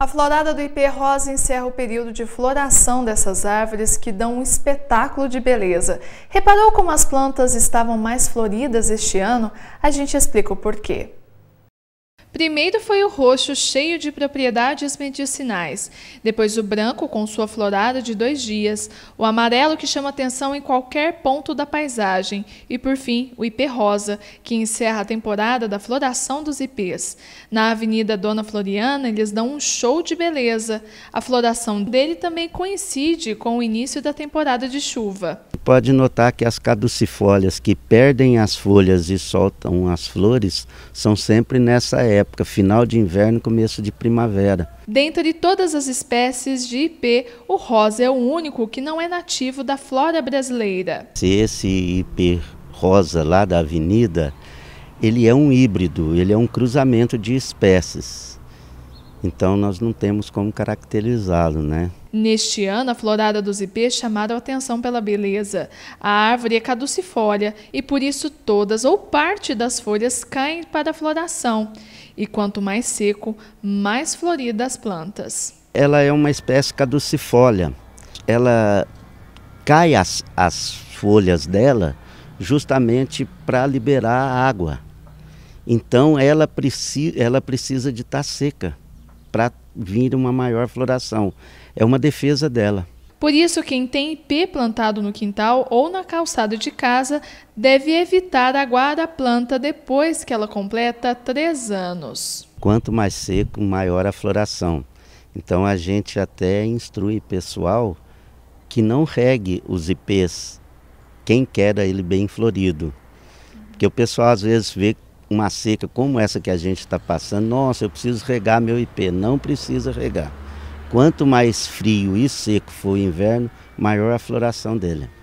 A florada do ipê rosa encerra o período de floração dessas árvores que dão um espetáculo de beleza. Reparou como as plantas estavam mais floridas este ano? A gente explica o porquê. Primeiro foi o roxo, cheio de propriedades medicinais, depois o branco, com sua florada de dois dias, o amarelo, que chama atenção em qualquer ponto da paisagem, e por fim o ipê rosa, que encerra a temporada da floração dos ipês. Na Avenida Dona Floriana, eles dão um show de beleza. A floração dele também coincide com o início da temporada de chuva. Pode notar que as caducifólias que perdem as folhas e soltam as flores são sempre nessa época época final de inverno e começo de primavera. Dentre todas as espécies de IP, o rosa é o único que não é nativo da flora brasileira. Esse IP rosa lá da avenida, ele é um híbrido, ele é um cruzamento de espécies. Então nós não temos como caracterizá-lo, né? Neste ano, a florada dos ipês chamaram a atenção pela beleza. A árvore é caducifólia e por isso todas ou parte das folhas caem para a floração. E quanto mais seco, mais florida as plantas. Ela é uma espécie caducifólia. Ela cai as, as folhas dela justamente para liberar a água. Então ela, preci ela precisa de estar tá seca para vir uma maior floração. É uma defesa dela. Por isso, quem tem IP plantado no quintal ou na calçada de casa deve evitar aguar a planta depois que ela completa três anos. Quanto mais seco, maior a floração. Então a gente até instrui pessoal que não regue os IPs, quem quer é ele bem florido. Porque o pessoal às vezes vê uma seca como essa que a gente está passando, nossa, eu preciso regar meu IP. Não precisa regar. Quanto mais frio e seco for o inverno, maior a floração dele.